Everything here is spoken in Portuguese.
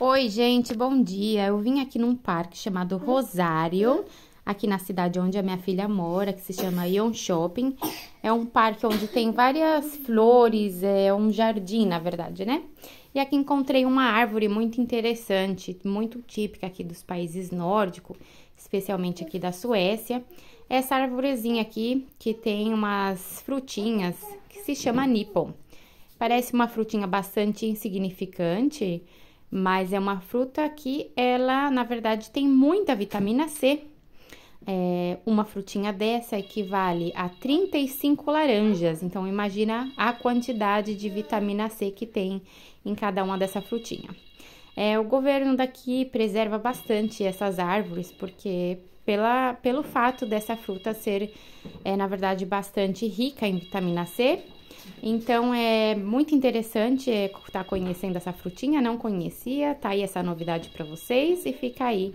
Oi, gente, bom dia. Eu vim aqui num parque chamado Rosário, aqui na cidade onde a minha filha mora, que se chama Ion Shopping. É um parque onde tem várias flores, é um jardim, na verdade, né? E aqui encontrei uma árvore muito interessante, muito típica aqui dos países nórdicos, especialmente aqui da Suécia. Essa árvorezinha aqui, que tem umas frutinhas, que se chama nippon. Parece uma frutinha bastante insignificante, mas é uma fruta que ela, na verdade, tem muita vitamina C. É, uma frutinha dessa equivale a 35 laranjas, então imagina a quantidade de vitamina C que tem em cada uma dessa frutinha. É, o governo daqui preserva bastante essas árvores, porque pela, pelo fato dessa fruta ser, é, na verdade, bastante rica em vitamina C, então é muito interessante estar é, tá conhecendo essa frutinha, não conhecia, tá aí essa novidade para vocês e fica aí